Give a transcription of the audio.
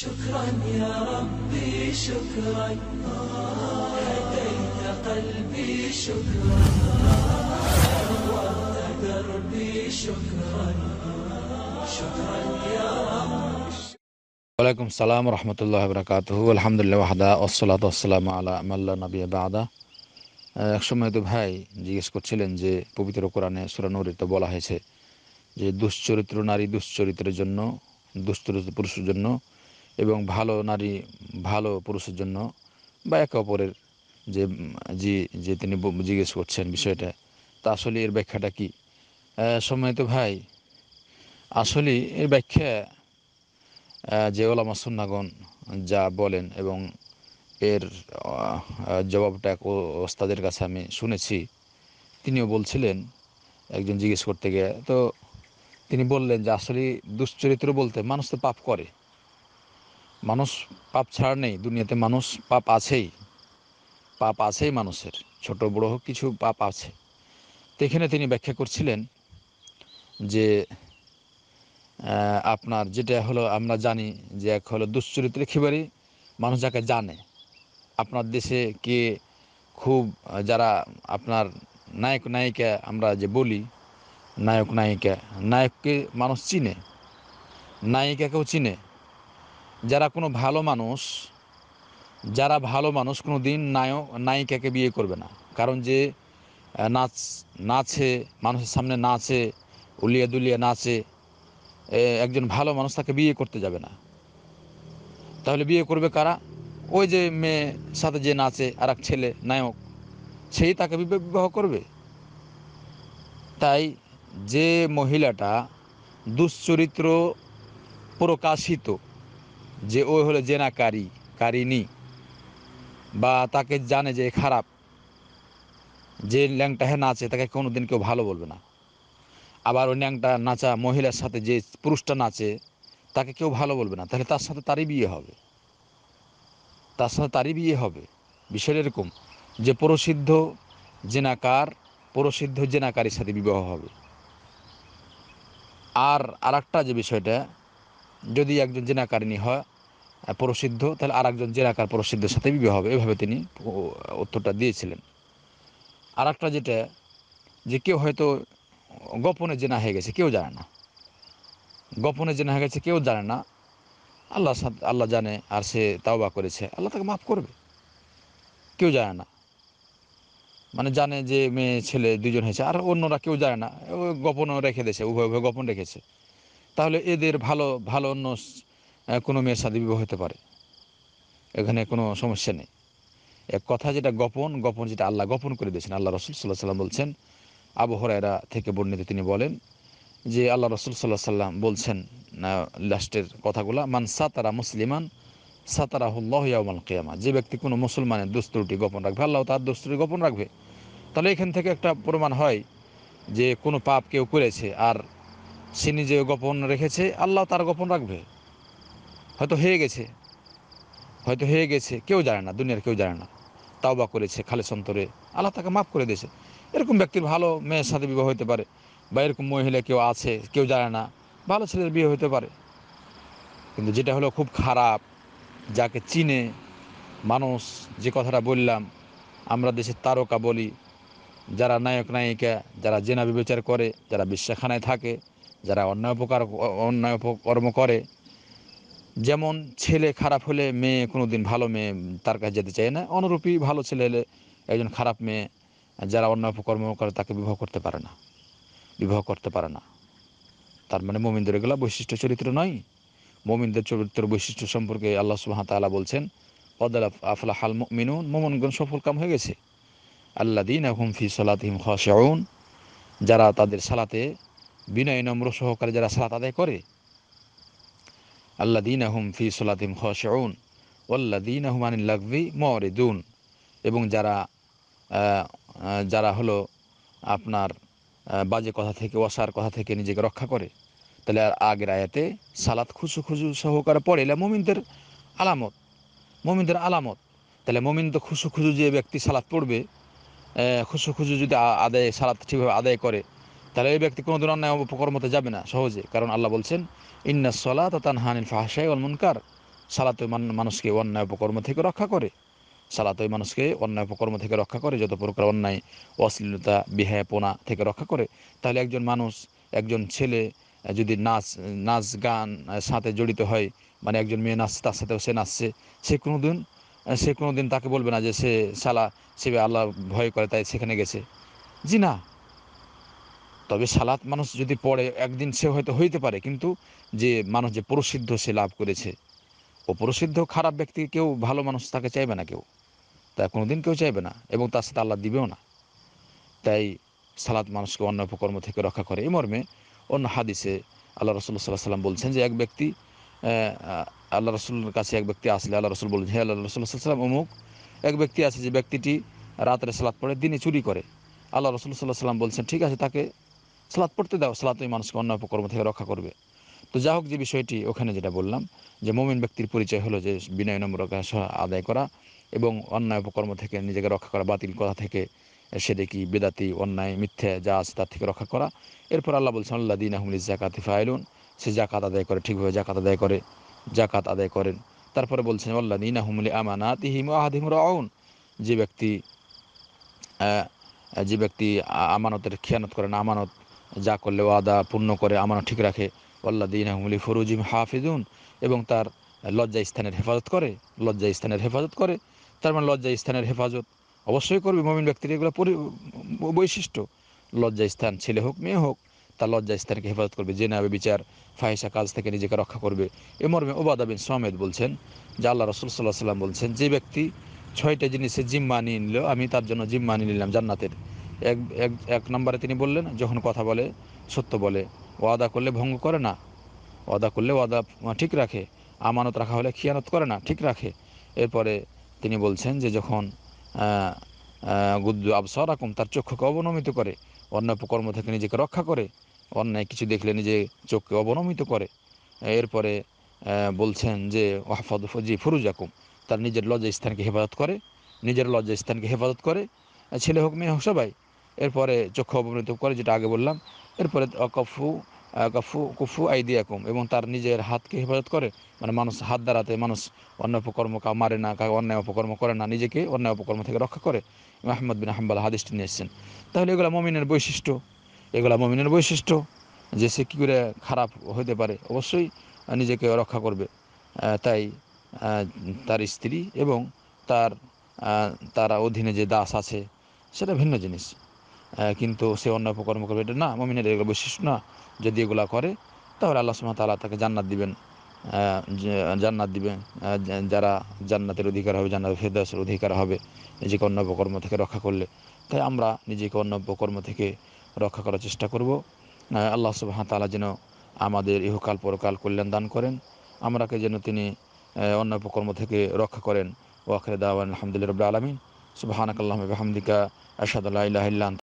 شكرا يا ربي شكرا هديت قلبي شكرا نورت دربي شكرا شكرا يا ওয়ালাইকুম সালাম রহমতুল্লাহ বরকাত আলহামদুলিল্লাহ ওয়াহদা ওসলাত আসসালাম আলা আমাল্লা নবী বাদা একসময় তো ভাই জিজ্ঞেস করছিলেন যে পবিত্র কোরআনে সুরানুরিতে বলা হয়েছে যে দুশ্চরিত্র নারী দুশ্চরিত্রের জন্য দুশ্চরিত্র পুরুষের জন্য এবং ভালো নারী ভালো পুরুষের জন্য বা একে অপরের যে যে যে তিনি জিজ্ঞেস করছেন বিষয়টা তা আসলে এর ব্যাখ্যাটা কি সম্মানিত ভাই আসলে এর ব্যাখ্যা যে ওলামা সুন্নাগণ যা বলেন এবং এর জবাবটা ওস্তাদের কাছে আমি শুনেছি তিনিও বলছিলেন একজন জিজ্ঞেস করতে গিয়ে তো তিনি বললেন যে আসলে দুশ্চরিত্র বলতে মানুষ তো পাপ করে মানুষ পাপ ছাড়া নেই দুনিয়াতে মানুষ পাপ আছেই পাপ আছেই মানুষের ছোট বড় হোক কিছু পাপ আছে তো এখানে তিনি ব্যাখ্যা করছিলেন যে আপনার যেটা হলো আমরা জানি যে এক হলো দুশ্চরিত্রে খিবারই মানুষ যাকে জানে আপনার দেশে কে খুব যারা আপনার নায়ক নায়িকা আমরা যে বলি নায়ক নায়িকা নায়ককে মানুষ চিনে নায়িকাকেও চিনে যারা কোনো ভালো মানুষ যারা ভালো মানুষ কোনো দিন নায়ক নায়িকাকে বিয়ে করবে না কারণ যে নাচ নাচে মানুষের সামনে নাচে উলিয়া দুলিয়া নাচে একজন ভালো মানুষ তাকে বিয়ে করতে যাবে না তাহলে বিয়ে করবে কারা ওই যে মেয়ে সাথে যে নাচে আর এক ছেলে নায়ক সেই তাকে বিবাহ করবে তাই যে মহিলাটা দুশ্চরিত্র প্রকাশিত যে ও হলো কারি কারিনী বা তাকে জানে যে খারাপ যে ল্যাংটা হ্যাঁ নাচে তাকে কোনোদিন কেউ ভালো বলবে না আবার ওই ল্যাংটা নাচা মহিলার সাথে যে পুরুষটা নাচে তাকে কেউ ভালো বলবে না তাহলে তার সাথে তারই বিয়ে হবে তার সাথে তারই বিয়ে হবে বিষয় এরকম যে প্রসিদ্ধ জেনাকার প্রসিদ্ধ জেনাকারীর সাথে বিবাহ হবে আর আরেকটা যে বিষয়টা যদি একজন জেনাকারিনী হয় প্রসিদ্ধ তাহলে আর একজন জেরাকার প্রসিদ্ধের সাথে বিবাহ হবে এভাবে তিনি উত্তরটা দিয়েছিলেন আর একটা যেটা যে কেউ হয়তো গোপনে জেনা হয়ে গেছে কেউ জানে না গোপনে জেনা হয়ে গেছে কেউ জানে না আল্লাহ আল্লাহ জানে আর সে তাওবা করেছে আল্লাহ তাকে মাফ করবে কেউ জানে না মানে জানে যে মেয়ে ছেলে দুজন হয়েছে আর অন্যরা কেউ জানে না গোপনও রেখে দিয়েছে উভয় উভয় গোপন রেখেছে তাহলে এদের ভালো ভালো অন্য কোনো মেয়ের সাথে বিবাহ হতে পারে এখানে কোনো সমস্যা নেই এক কথা যেটা গোপন গোপন যেটা আল্লাহ গোপন করে দিয়েছেন আল্লাহ রসুল সাল্লাহ সাল্লাম বলছেন আবহরায়রা থেকে বর্ণিত তিনি বলেন যে আল্লাহ রসুল সাল্লাহ সাল্লাম বলছেন লাস্টের কথাগুলা মান সাতারা মুসলিমান সাতারাহুল্লাহ ইয়ামাল কেয়ামা যে ব্যক্তি কোনো মুসলমানের দোস্তরুটি গোপন রাখবে আল্লাহ তার দোস্তরুটি গোপন রাখবে তাহলে এখান থেকে একটা প্রমাণ হয় যে কোনো পাপ কেউ করেছে আর সে নিজে গোপন রেখেছে আল্লাহ তার গোপন রাখবে হয়তো হয়ে গেছে হয়তো হয়ে গেছে কেউ জানে না দুনিয়ার কেউ জানে না তাওবা করেছে খালে সন্তরে আল্লাহ তাকে মাফ করে দিয়েছে এরকম ব্যক্তির ভালো মেয়ের সাথে বিবাহ হতে পারে বা এরকম মহিলা কেউ আছে কেউ জানে না ভালো ছেলের বিয়ে হতে পারে কিন্তু যেটা হলো খুব খারাপ যাকে চিনে মানুষ যে কথাটা বললাম আমরা দেশের তারকা বলি যারা নায়ক নায়িকা যারা জেনা বিবেচার করে যারা বিশ্বাখানায় থাকে যারা অন্যায় উপকার অন্যায় কর্ম করে যেমন ছেলে খারাপ হলে মেয়ে কোনো দিন ভালো মেয়ে তার কাছে যেতে চায় না অনুরূপী ভালো ছেলে হলে একজন খারাপ মেয়ে যারা অন্য অপকর্ম করে তাকে বিবাহ করতে পারে না বিবাহ করতে পারে না তার মানে মোমিনদের এগুলো বৈশিষ্ট্য চরিত্র নয় মোমিনদের চরিত্র বৈশিষ্ট্য সম্পর্কে আল্লাহ সুবাহ বলছেন অদাল আফলা হাল মিনুন মোমনগণ সফল কাম হয়ে গেছে আল্লা দিন এখন ফি সালাতিম খাশাউন যারা তাদের সালাতে বিনয় নম্র সহকারে যারা সালাত আদায় করে আল্লাদিন আহম ফি সোলাতিম খশেউন ওল্লাদিন আহমান লাগভি মরিদুন এবং যারা যারা হলো আপনার বাজে কথা থেকে ওয়াসার কথা থেকে নিজেকে রক্ষা করে তাহলে আর আগের আয়াতে সালাদ খুশু খুশু সহকারে পড়ে এলে মোমিনদের আলামত মোমিনদের আলামত তাহলে মোমিন তো খুশু খুশু যে ব্যক্তি সালাত পড়বে খুশু খুশু যদি আদায় সালাদ ঠিকভাবে আদায় করে তাহলে এই ব্যক্তি কোনোদিন অন্যায় উপকর্মতে যাবে না সহজে কারণ আল্লাহ বলছেন ইন্না সলা তান হানিল ফাহাশাই অলমুনকার সালাত মানুষকে অন্যায় অপকর্ম থেকে রক্ষা করে সালাত ওই মানুষকে অন্যায় অপকর্ম থেকে রক্ষা করে যত প্রকার অন্যায় অশ্লীলতা বিহায়াপনা থেকে রক্ষা করে তাহলে একজন মানুষ একজন ছেলে যদি নাচ নাচ গান সাথে জড়িত হয় মানে একজন মেয়ে নাচছে তার সাথেও সে নাচছে সে কোনোদিন সে কোনোদিন তাকে বলবে না যে সে সালা সে আল্লাহ ভয় করে তাই সেখানে গেছে জি না তবে সালাত মানুষ যদি পড়ে একদিন সে হয়তো হইতে পারে কিন্তু যে মানুষ যে প্রসিদ্ধ সে লাভ করেছে ও প্রসিদ্ধ খারাপ ব্যক্তি কেউ ভালো মানুষ তাকে চাইবে না কেউ তা কোনোদিন কেউ চাইবে না এবং তার সাথে আল্লাহ দিবেও না তাই সালাত মানুষকে অন্য উপকর্ম থেকে রক্ষা করে এই মর্মে অন্য হাদিসে আল্লাহ রসুল্লাহ সাল্লাহ সাল্লাম বলছেন যে এক ব্যক্তি আল্লাহ রসুলের কাছে এক ব্যক্তি আসলে আল্লাহ রসুল বলছেন হে আল্লাহ রসুল্লাহ সাল্লাম অমুক এক ব্যক্তি আছে যে ব্যক্তিটি রাত্রে সালাত পড়ে দিনে চুরি করে আল্লাহ রসুল সাল্লাহ সাল্লাম বলছেন ঠিক আছে তাকে সালাদ পড়তে দাও সালাত ওই মানুষকে অন্য অপকর্ম থেকে রক্ষা করবে তো যা হোক যে বিষয়টি ওখানে যেটা বললাম যে মোমিন ব্যক্তির পরিচয় হলো যে বিনয় নম্র আদায় করা এবং অন্যায় অপকর্ম থেকে নিজেকে রক্ষা করা বাতিল কথা থেকে সে দেখি বেদাতি অন্যায় মিথ্যে যা আছে তার থেকে রক্ষা করা এরপর আল্লাহ বলছেন আল্লাহ দিন আহমুল জাকাতি ফায়লুন সে জাকাত আদায় করে ঠিকভাবে জাকাত আদায় করে জাকাত আদায় করেন তারপরে বলছেন আল্লাহ দিন আহমুলি আমানাত হিম আহাদিম রাউন যে ব্যক্তি যে ব্যক্তি আমানতের খেয়ানত করেন আমানত যা করলে ওয়াদা পূর্ণ করে আমার ঠিক রাখে আল্লাহ দিন আহমুলি ফরুজিম হাফিজুন এবং তার লজ্জা স্থানের হেফাজত করে লজ্জা স্থানের হেফাজত করে তার মানে লজ্জা স্থানের হেফাজত অবশ্যই করবে মমিন ব্যক্তির এগুলো বৈশিষ্ট্য লজ্জা স্থান ছেলে হোক মেয়ে হোক তার লজ্জা স্থানকে হেফাজত করবে জেনে হবে বিচার ফাহেসা কাজ থেকে নিজেকে রক্ষা করবে এ মর্মে ওবাদা বিন সমেদ বলছেন যে আল্লাহ রসুল সাল্লাহ সাল্লাম বলছেন যে ব্যক্তি ছয়টা জিনিসে জিম্মা নিয়ে নিল আমি তার জন্য জিম্মা নিয়ে নিলাম জান্নাতের এক এক এক নম্বরে তিনি বললেন যখন কথা বলে সত্য বলে ওয়াদা করলে ভঙ্গ করে না ওয়াদা করলে ওয়াদা ঠিক রাখে আমানত রাখা হলে খিয়ানত করে না ঠিক রাখে এরপরে তিনি বলছেন যে যখন গুদ্দু আবসর আকুম তার চক্ষুকে অবনমিত করে অন্য কর্ম থেকে নিজেকে রক্ষা করে অন্যায় কিছু দেখলে নিজে চোখকে অবনমিত করে এরপরে বলছেন যে ওয়াহফাদ ফজি ফুরুজ আকুম তার নিজের লজ্জা স্থানকে হেফাজত করে নিজের লজ্জা স্থানকে হেফাজত করে ছেলে হোক মেয়ে হোক সবাই এরপরে চক্ষু অবনত করে যেটা আগে বললাম এরপরে কফু কফু কুফু আইদিয়াকুম এবং তার নিজের হাতকে হেফাজত করে মানে মানুষ হাত দ্বারাতে মানুষ অন্য উপকর্ম কা মারে না কা অন্যায় অপকর্ম করে না নিজেকে অন্যায় অপকর্ম থেকে রক্ষা করে আহমদ বিন আহম্বাল হাদিসটি নিয়ে এসেছেন তাহলে এগুলো মমিনের বৈশিষ্ট্য এগুলো মমিনের বৈশিষ্ট্য যে সে কী করে খারাপ হতে পারে অবশ্যই নিজেকে রক্ষা করবে তাই তার স্ত্রী এবং তার তার অধীনে যে দাস আছে সেটা ভিন্ন জিনিস কিন্তু সে অন্য অপকর্ম করবে এটা না মমিনের এগুলো বৈশিষ্ট্য না যদি এগুলা করে তাহলে আল্লাহ সুমাত তালা তাকে জান্নাত দিবেন জান্নাত দিবেন যারা জান্নাতের অধিকার হবে জান্নাত ফেরদাসের অধিকার হবে নিজেকে অন্য অপকর্ম থেকে রক্ষা করলে তাই আমরা নিজেকে অন্য অপকর্ম থেকে রক্ষা করার চেষ্টা করব আল্লাহ সুবাহ তালা যেন আমাদের ইহকাল পরকাল কল্যাণ দান করেন আমরাকে যেন তিনি অন্য অপকর্ম থেকে রক্ষা করেন ওয়াখরে দাওয়ান আলহামদুলিল্লাহ রব আলমিন সুবাহানকাল্লাহ হামদিকা আসাদুল্লাহ ইহিল্লা